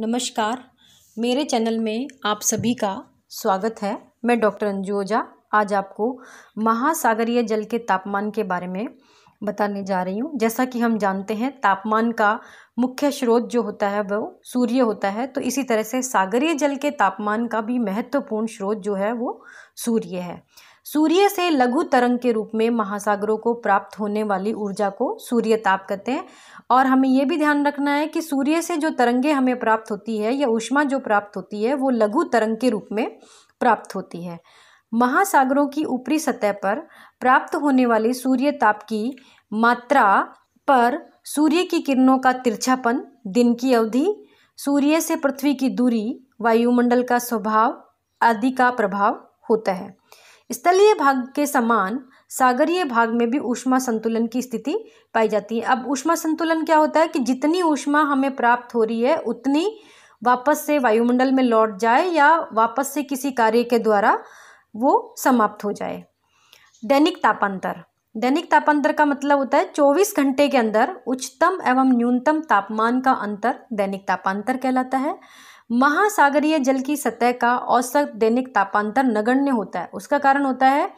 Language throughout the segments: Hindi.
नमस्कार मेरे चैनल में आप सभी का स्वागत है मैं डॉक्टर अंजू ओझा आज आपको महासागरीय जल के तापमान के बारे में बताने जा रही हूँ जैसा कि हम जानते हैं तापमान का मुख्य स्रोत जो होता है वो सूर्य होता है तो इसी तरह से सागरीय जल के तापमान का भी महत्वपूर्ण स्रोत जो है वो सूर्य है सूर्य से लघु तरंग के रूप में महासागरों को प्राप्त होने वाली ऊर्जा को सूर्य ताप कहते हैं और हमें यह भी ध्यान रखना है कि सूर्य से जो तरंगे हमें प्राप्त होती है या ऊष्मा जो प्राप्त होती है वो लघु तरंग के रूप में प्राप्त होती है महासागरों की ऊपरी सतह पर प्राप्त होने वाली सूर्य ताप की मात्रा पर सूर्य की किरणों का तिरछापन दिन की अवधि सूर्य से पृथ्वी की दूरी वायुमंडल का स्वभाव आदि का प्रभाव होता है स्थलीय भाग के समान सागरीय भाग में भी ऊष्मा संतुलन की स्थिति पाई जाती है अब ऊष्मा संतुलन क्या होता है कि जितनी ऊष्मा हमें प्राप्त हो रही है उतनी वापस से वायुमंडल में लौट जाए या वापस से किसी कार्य के द्वारा वो समाप्त हो जाए दैनिक तापांतर दैनिक तापांतर का मतलब होता है चौबीस घंटे के अंदर उच्चतम एवं न्यूनतम तापमान का अंतर दैनिक तापांतर कहलाता है महासागरीय जल की सतह का औसत दैनिक तापांतर नगण्य होता है उसका कारण होता है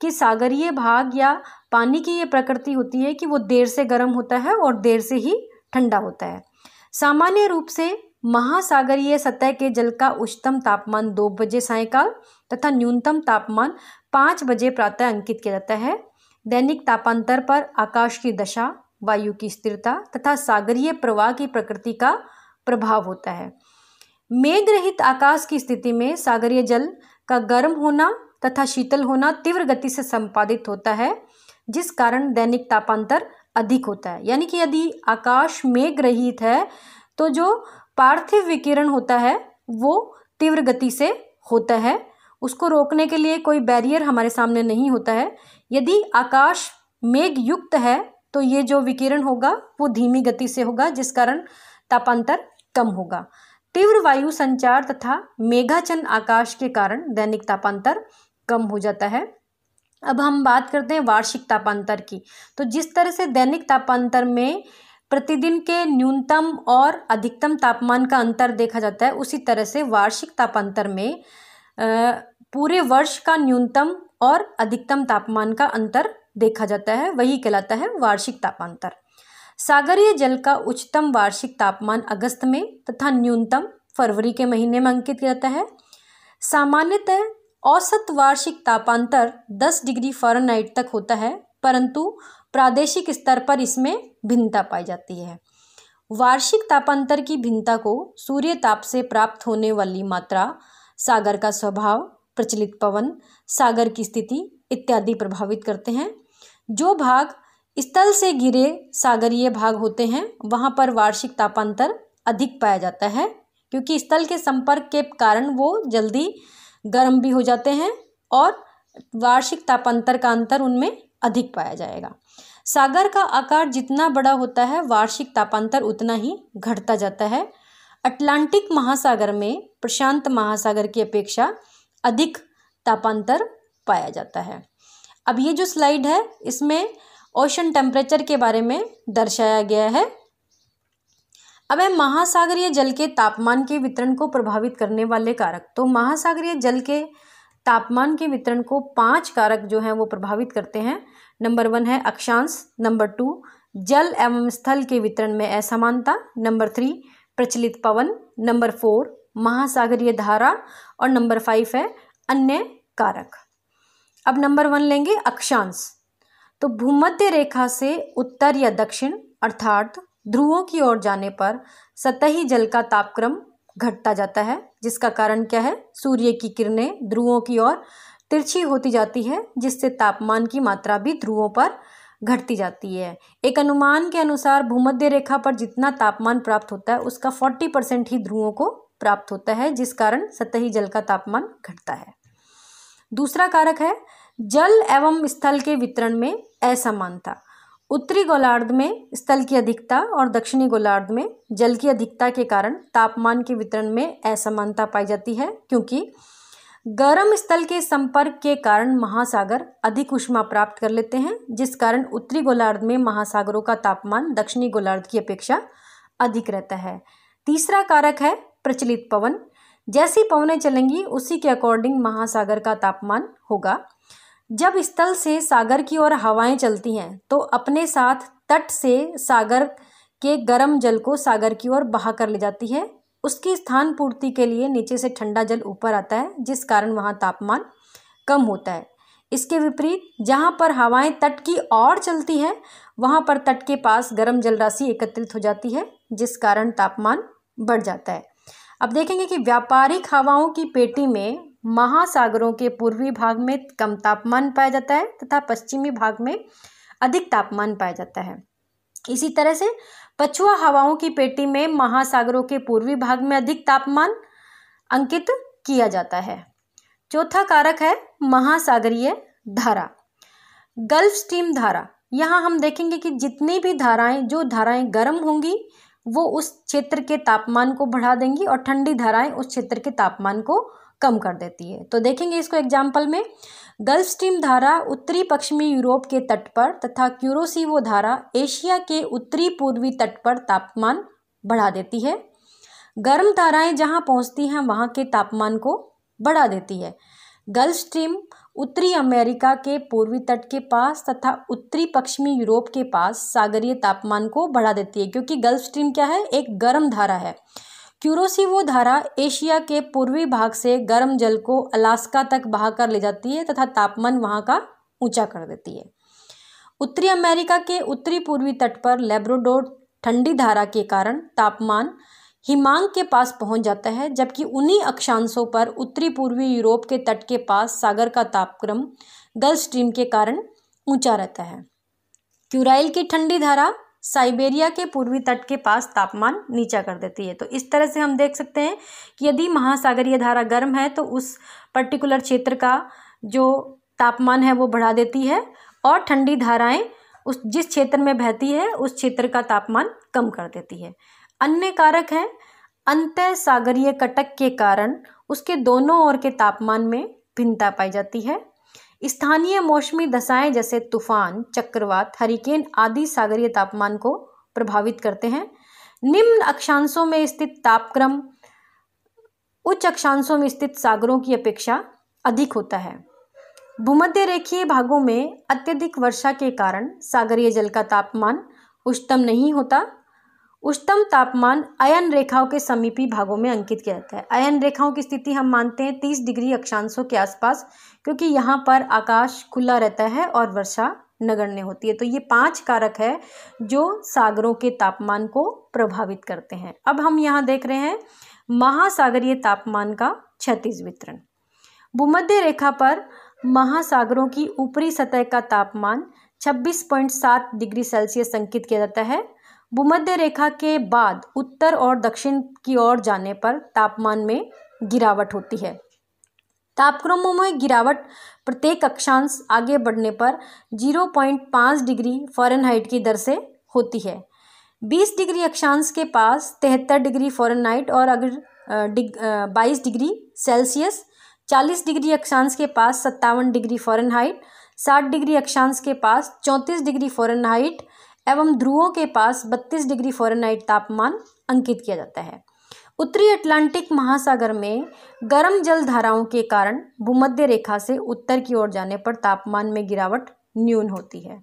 कि सागरीय भाग या पानी की ये प्रकृति होती है कि वो देर से गर्म होता है और देर से ही ठंडा होता है सामान्य रूप से महासागरीय सतह के जल का उच्चतम तापमान दो बजे सायकाल तथा न्यूनतम तापमान पाँच बजे प्रातः अंकित किया जाता है दैनिक तापांतर पर आकाश की दशा वायु की स्थिरता तथा सागरीय प्रवाह की प्रकृति का प्रभाव होता है मेघ रहित आकाश की स्थिति में सागरीय जल का गर्म होना तथा शीतल होना तीव्र गति से संपादित होता है जिस कारण दैनिक तापांतर अधिक होता है यानी कि यदि आकाश मेघ रहित है तो जो पार्थिव विकिरण होता है वो तीव्र गति से होता है उसको रोकने के लिए कोई बैरियर हमारे सामने नहीं होता है यदि आकाश मेघ युक्त है तो ये जो विकिरण होगा वो धीमी गति से होगा जिस कारण तापांतर कम होगा तीव्र वायु संचार तथा मेघाचन आकाश के कारण दैनिक तापांतर कम हो जाता है अब हम बात करते हैं वार्षिक तापांतर की तो जिस तरह से दैनिक तापांतर में प्रतिदिन के न्यूनतम और अधिकतम तापमान का अंतर देखा जाता है उसी तरह से वार्षिक तापांतर में पूरे वर्ष का न्यूनतम और अधिकतम तापमान का अंतर देखा जाता है वही कहलाता है वार्षिक तापांतर सागरीय जल का उच्चतम वार्षिक तापमान अगस्त में तथा न्यूनतम फरवरी के महीने में अंकित रहता है सामान्यतः औसत वार्षिक तापांतर 10 डिग्री फ़ारेनहाइट तक होता है परंतु प्रादेशिक स्तर पर इसमें भिन्नता पाई जाती है वार्षिक तापांतर की भिन्नता को सूर्य ताप से प्राप्त होने वाली मात्रा सागर का स्वभाव प्रचलित पवन सागर की स्थिति इत्यादि प्रभावित करते हैं जो भाग स्थल से घिरे सागरीय भाग होते हैं वहाँ पर वार्षिक तापांतर अधिक पाया जाता है क्योंकि स्थल के संपर्क के कारण वो जल्दी गर्म भी हो जाते हैं और वार्षिक तापांतर का अंतर उनमें अधिक पाया जाएगा सागर का आकार जितना बड़ा होता है वार्षिक तापांतर उतना ही घटता जाता है अटलांटिक महासागर में प्रशांत महासागर की अपेक्षा अधिक तापांतर पाया जाता है अब ये जो स्लाइड है इसमें ओशन टेम्परेचर के बारे में दर्शाया गया है अब है महासागरीय जल के तापमान के वितरण को प्रभावित करने वाले कारक तो महासागरीय जल के तापमान के वितरण को पांच कारक जो हैं वो प्रभावित करते हैं नंबर वन है अक्षांश नंबर टू जल एवं स्थल के वितरण में असमानता नंबर थ्री प्रचलित पवन नंबर फोर महासागरीय धारा और नंबर फाइव है अन्य कारक अब नंबर वन लेंगे अक्षांश तो भूमध्य रेखा से उत्तर या दक्षिण अर्थात ध्रुवों की ओर जाने पर सतही जल का तापक्रम घटता जाता है जिसका कारण क्या है सूर्य की किरणें ध्रुवों की ओर तिरछी होती जाती है जिससे तापमान की मात्रा भी ध्रुवों पर घटती जाती है एक अनुमान के अनुसार भूमध्य रेखा पर जितना तापमान प्राप्त होता है उसका फोर्टी परसेंट ही ध्रुवों को प्राप्त होता है जिस कारण सतही जल का तापमान घटता है दूसरा कारक है जल एवं स्थल के वितरण में असमानता उत्तरी गोलार्ध में स्थल की अधिकता और दक्षिणी गोलार्ध में जल की अधिकता के कारण तापमान के वितरण में असमानता पाई जाती है क्योंकि गर्म स्थल के संपर्क के कारण महासागर अधिक उष्मा प्राप्त कर लेते हैं जिस कारण उत्तरी गोलार्ध में महासागरों का तापमान दक्षिणी गोलार्ध की अपेक्षा अधिक रहता है तीसरा कारक है प्रचलित पवन जैसी पवनें चलेंगी उसी के अकॉर्डिंग महासागर का तापमान होगा जब स्थल से सागर की ओर हवाएं चलती हैं तो अपने साथ तट से सागर के गर्म जल को सागर की ओर बहा कर ले जाती है उसकी स्थान पूर्ति के लिए नीचे से ठंडा जल ऊपर आता है जिस कारण वहाँ तापमान कम होता है इसके विपरीत जहाँ पर हवाएं तट की ओर चलती हैं वहाँ पर तट के पास गर्म जल राशि एकत्रित हो जाती है जिस कारण तापमान बढ़ जाता है अब देखेंगे कि व्यापारिक हवाओं की पेटी में महासागरों के पूर्वी भाग में कम तापमान पाया जाता है तथा पश्चिमी भाग में अधिक तापमान पाया जाता है इसी तरह से पछुआ हवाओं की पेटी में महासागरों के पूर्वी भाग में अधिक तापमान अंकित किया जाता है चौथा कारक है महासागरीय धारा गल्फ स्टीम धारा यहाँ हम देखेंगे कि जितनी भी धाराएं जो धाराएं गर्म होंगी वो उस क्षेत्र के तापमान को बढ़ा देंगी और ठंडी धाराएं उस क्षेत्र के तापमान को कम कर देती है तो देखेंगे इसको एग्जाम्पल में गल्फ स्ट्रीम धारा उत्तरी पश्चिमी यूरोप के तट पर तथा वो धारा एशिया के उत्तरी पूर्वी तट पर तापमान बढ़ा देती है गर्म धाराएं जहां पहुंचती हैं वहां के तापमान को बढ़ा देती है गल्फ स्ट्रीम उत्तरी अमेरिका के पूर्वी तट के पास तथा उत्तरी पश्चिमी यूरोप के पास सागरीय तापमान को बढ़ा देती है क्योंकि गल्फ स्ट्रीम क्या है एक गर्म धारा है क्यूरोसी वो धारा एशिया के पूर्वी भाग से गर्म जल को अलास्का तक बहा कर ले जाती है तथा तापमान वहाँ का ऊंचा कर देती है उत्तरी अमेरिका के उत्तरी पूर्वी तट पर लेब्रोडोर ठंडी धारा के कारण तापमान हिमांग के पास पहुंच जाता है जबकि उन्हीं अक्षांशों पर उत्तरी पूर्वी यूरोप के तट के पास सागर का तापक्रम गल्फ स्ट्रीम के कारण ऊंचा रहता है क्यूराइल की ठंडी धारा साइबेरिया के पूर्वी तट के पास तापमान नीचा कर देती है तो इस तरह से हम देख सकते हैं कि यदि महासागरीय धारा गर्म है तो उस पर्टिकुलर क्षेत्र का जो तापमान है वो बढ़ा देती है और ठंडी धाराएं उस जिस क्षेत्र में बहती है उस क्षेत्र का तापमान कम कर देती है अन्य कारक हैं अंत सागरीय कटक के कारण उसके दोनों ओर के तापमान में भिन्नता पाई जाती है स्थानीय मौसमी दशाएं जैसे तूफान चक्रवात हरिकेन आदि सागरीय तापमान को प्रभावित करते हैं निम्न अक्षांशों में स्थित तापक्रम उच्च अक्षांशों में स्थित सागरों की अपेक्षा अधिक होता है भूमध्य रेखीय भागों में अत्यधिक वर्षा के कारण सागरीय जल का तापमान उच्चतम नहीं होता उच्चतम तापमान अयन रेखाओं के समीपी भागों में अंकित किया जाता है अयन रेखाओं की स्थिति हम मानते हैं तीस डिग्री अक्षांशों के आसपास क्योंकि यहाँ पर आकाश खुला रहता है और वर्षा नगण्य होती है तो ये पांच कारक है जो सागरों के तापमान को प्रभावित करते हैं अब हम यहाँ देख रहे हैं महासागरीय तापमान का क्षतिज वितरण भूमध्य रेखा पर महासागरों की ऊपरी सतह का तापमान 26.7 डिग्री सेल्सियस संकेत किया जाता है भूमध्य रेखा के बाद उत्तर और दक्षिण की ओर जाने पर तापमान में गिरावट होती है तापक्रमों में गिरावट प्रत्येक अक्षांश आगे बढ़ने पर 0.5 डिग्री फॉरनहाइट की दर से होती है 20 डिग्री अक्षांश के पास तिहत्तर डिग्री फ़ारेनहाइट और अगर डिग, बाईस डिग्री सेल्सियस 40 डिग्री अक्षांश के पास सत्तावन डिग्री फॉरनहाइट 60 डिग्री अक्षांश के पास चौंतीस डिग्री फॉरनहाइट एवं ध्रुवों के पास बत्तीस डिग्री फॉरनहाइट तापमान अंकित किया जाता है उत्तरी अटलांटिक महासागर में गर्म जल धाराओं के कारण भूमध्य रेखा से उत्तर की ओर जाने पर तापमान में गिरावट न्यून होती है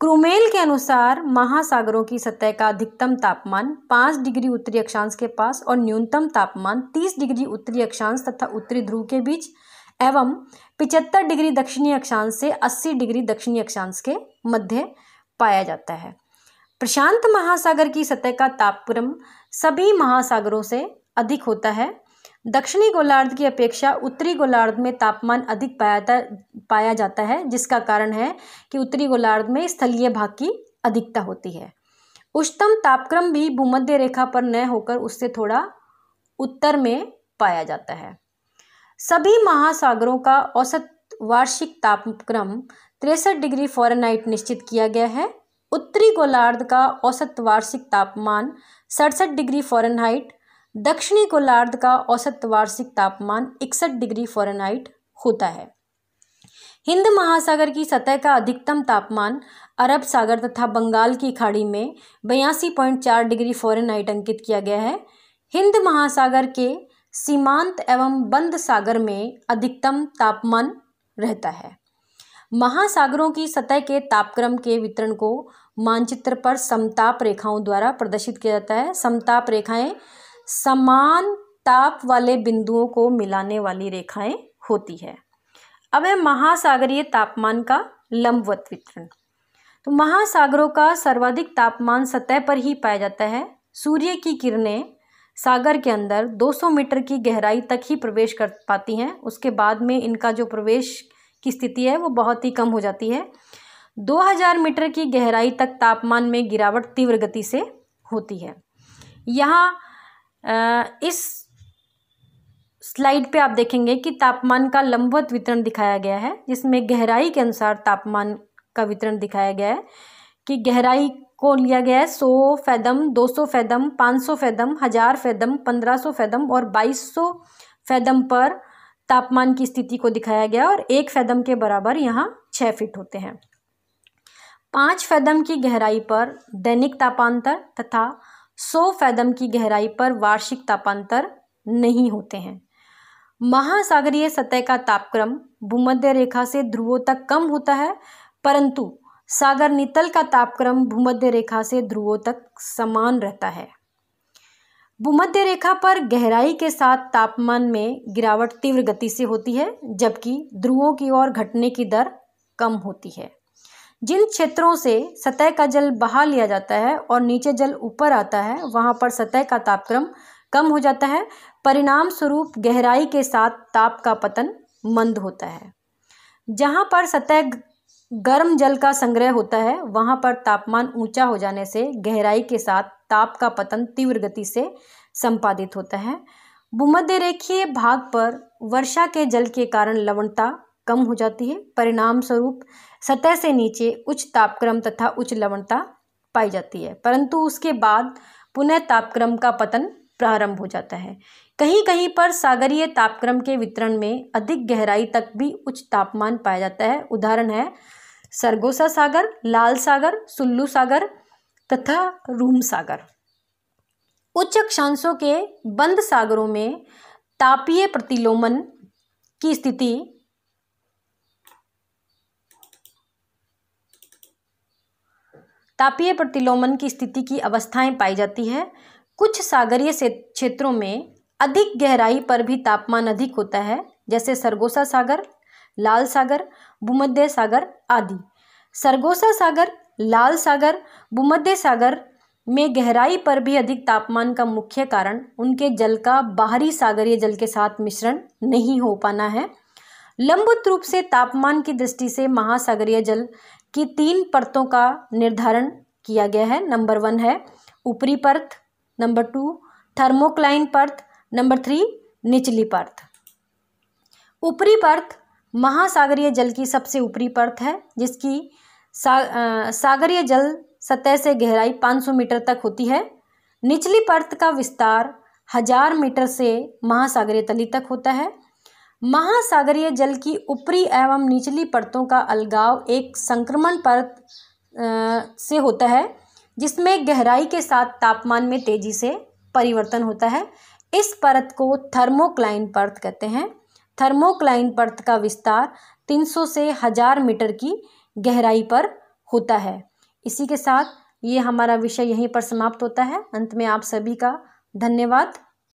क्रूमेल के अनुसार महासागरों की सतह का अधिकतम तापमान पाँच डिग्री उत्तरी अक्षांश के पास और न्यूनतम तापमान तीस डिग्री उत्तरी अक्षांश तथा उत्तरी ध्रुव के बीच एवं पिचहत्तर डिग्री दक्षिणी अक्षांश से अस्सी डिग्री दक्षिणी अक्षांश के मध्य पाया जाता है प्रशांत महासागर की सतह का तापक्रम सभी महासागरों से अधिक होता है दक्षिणी गोलार्ध की अपेक्षा उत्तरी गोलार्ध में तापमान अधिक पाया था पाया जाता है जिसका कारण है कि उत्तरी गोलार्ध में स्थलीय भाग की अधिकता होती है उच्चतम तापक्रम भी भूमध्य रेखा पर न होकर उससे थोड़ा उत्तर में पाया जाता है सभी महासागरों का औसत वार्षिक तापक्रम तिरसठ डिग्री फॉरेनहाइट निश्चित किया गया है उत्तरी गोलार्ध का औसत वार्षिक तापमान सड़सठ डिग्री फॉरेनहाइट दक्षिणी गोलार्ध का औसत वार्षिक तापमान इकसठ डिग्री फॉरेनहाइट होता है हिंद महासागर की सतह का अधिकतम तापमान अरब सागर तथा बंगाल की खाड़ी में बयासी पॉइंट चार डिग्री फॉरेनहाइट अंकित किया गया है हिंद महासागर के सीमांत एवं बंद सागर में अधिकतम तापमान रहता है महासागरों की सतह के तापक्रम के वितरण को मानचित्र पर समताप रेखाओं द्वारा प्रदर्शित किया जाता है समताप रेखाएं समान ताप वाले बिंदुओं को मिलाने वाली रेखाएं होती है अब है महासागरीय तापमान का लंबवत वितरण तो महासागरों का सर्वाधिक तापमान सतह पर ही पाया जाता है सूर्य की किरणें सागर के अंदर 200 मीटर की गहराई तक ही प्रवेश कर पाती हैं उसके बाद में इनका जो प्रवेश की स्थिति है वो बहुत ही कम हो जाती है 2000 मीटर की गहराई तक तापमान में गिरावट तीव्र गति से होती है यहाँ इस स्लाइड पे आप देखेंगे कि तापमान का लंबवत वितरण दिखाया गया है जिसमें गहराई के अनुसार तापमान का वितरण दिखाया गया है कि गहराई को लिया गया है सौ फैदम दो सौ फैदम पाँच सौ फैदम हज़ार फैदम पंद्रह सौ फैदम और बाईस सौ फैदम पर तापमान की स्थिति को दिखाया गया और एक फैदम के बराबर यहाँ छः फीट होते हैं पाँच फैदम की गहराई पर दैनिक तापांतर तथा सौ फैदम की गहराई पर वार्षिक तापांतर नहीं होते हैं महासागरीय सतह का तापक्रम भूमध्य रेखा से ध्रुवों तक कम होता है परंतु सागर नितल का तापक्रम भूमध्य रेखा से ध्रुवों तक समान रहता है भूमध्य रेखा पर गहराई के साथ तापमान में गिरावट तीव्र गति से होती है जबकि ध्रुवों की ओर घटने की दर कम होती है जिन क्षेत्रों से सतह का जल बहा लिया जाता है और नीचे जल ऊपर आता है वहाँ पर सतह का तापक्रम कम हो जाता है परिणाम स्वरूप गहराई के साथ ताप का पतन मंद होता है जहाँ पर सतह गर्म जल का संग्रह होता है वहाँ पर तापमान ऊंचा हो जाने से गहराई के साथ ताप का पतन तीव्र गति से संपादित होता है भूमध्य रेखीय भाग पर वर्षा के जल के कारण लवणता कम हो जाती है परिणाम स्वरूप सतह से नीचे उच्च तापक्रम तथा उच्च लवणता पाई जाती है परंतु उसके बाद पुनः तापक्रम का पतन प्रारंभ हो जाता है कहीं कहीं पर सागरीय तापक्रम के वितरण में अधिक गहराई तक भी उच्च तापमान पाया जाता है उदाहरण है सरगोसा सागर लाल सागर सुल्लू सागर तथा रूम सागर उच्च अक्षांशों के बंद सागरों में तापीय प्रतिलोमन की स्थिति तापीय प्रतिलोमन की स्थिति की अवस्थाएं पाई जाती है कुछ सागरीय क्षेत्रों में अधिक गहराई पर भी तापमान अधिक होता है जैसे सरगोसा सागर लाल सागर भूमध्य सागर आदि सरगोसा सागर लाल सागर भूमध्य सागर में गहराई पर भी अधिक तापमान का मुख्य कारण उनके जल का बाहरी सागरीय जल के साथ मिश्रण नहीं हो पाना है लंबुत रूप से तापमान की दृष्टि से महासागरीय जल की तीन परतों का निर्धारण किया गया है नंबर वन है ऊपरी परत नंबर टू थर्मोक्लाइन परत नंबर थ्री निचली परत ऊपरी परत महासागरीय जल की सबसे ऊपरी परत है जिसकी सा, सागरीय जल सतह से गहराई 500 मीटर तक होती है निचली परत का विस्तार हजार मीटर से महासागरीय तली तक होता है महासागरीय जल की ऊपरी एवं निचली परतों का अलगाव एक संक्रमण परत आ, से होता है जिसमें गहराई के साथ तापमान में तेजी से परिवर्तन होता है इस परत को थर्मोक्लाइन परत कहते हैं थर्मोक्लाइन परत का विस्तार 300 से हजार मीटर की गहराई पर होता है इसी के साथ ये हमारा विषय यहीं पर समाप्त होता है अंत में आप सभी का धन्यवाद